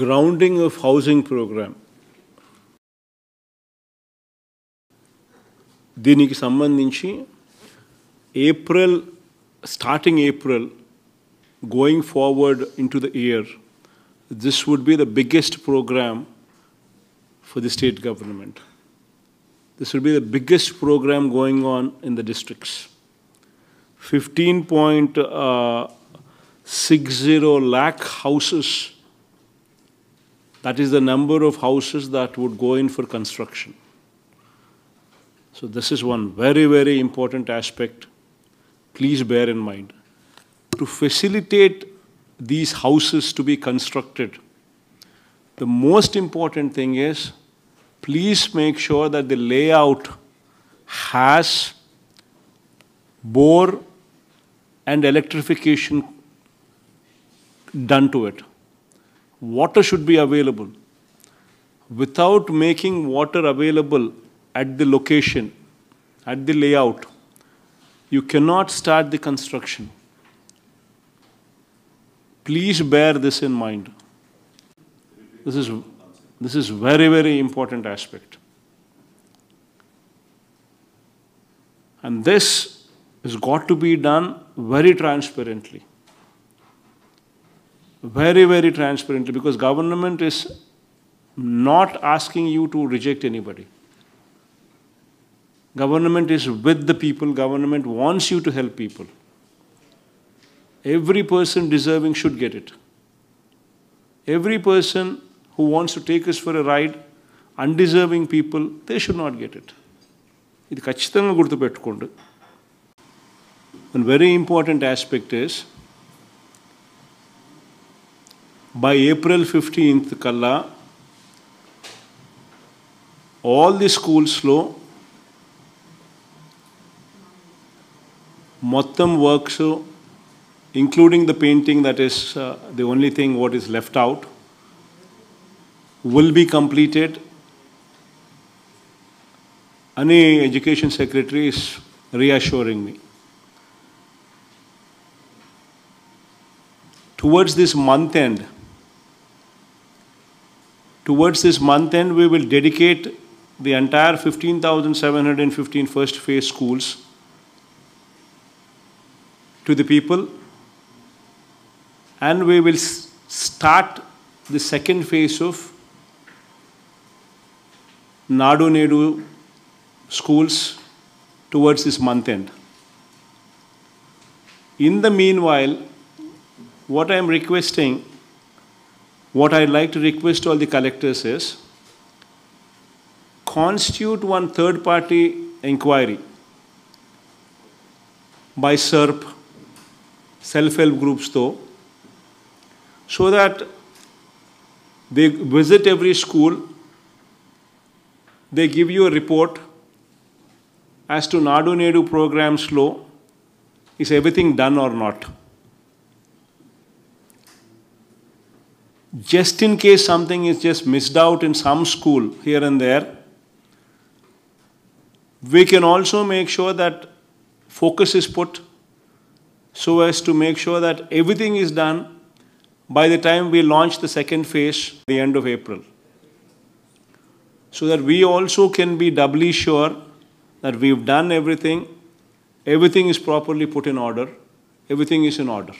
grounding of housing program దీనికి సంబంధించి April starting April going forward into the year this would be the biggest program for the state government. This would be the biggest program going on in the districts. 15.60 uh, lakh houses that is the number of houses that would go in for construction. So this is one very, very important aspect. Please bear in mind. To facilitate these houses to be constructed, the most important thing is please make sure that the layout has bore and electrification done to it water should be available. Without making water available at the location, at the layout, you cannot start the construction. Please bear this in mind. This is, this is very, very important aspect. And this has got to be done very transparently very, very transparently because government is not asking you to reject anybody. Government is with the people. Government wants you to help people. Every person deserving should get it. Every person who wants to take us for a ride, undeserving people, they should not get it. ఇది One very important aspect is by April 15th Kalla, all the schooల్స్లో మొత్తం works, including the painting that is uh, the only thing what is left out will be completed any education secretary is reassuring me towards this month end Towards this month end, we will dedicate the entire 15,715 first phase schools to the people and we will start the second phase of Nadu Nedu schools towards this month end. In the meanwhile, what I am requesting what I'd like to request all the collectors is constitute one third party inquiry by SERP, self help groups though, so that they visit every school, they give you a report as to Nadu Nedu program slow, is everything done or not? just in case something is just missed out in some school here and there, we can also make sure that focus is put so as to make sure that everything is done by the time we launch the second phase the end of April. So that we also can be doubly sure that we've done everything, everything is properly put in order, everything is in order.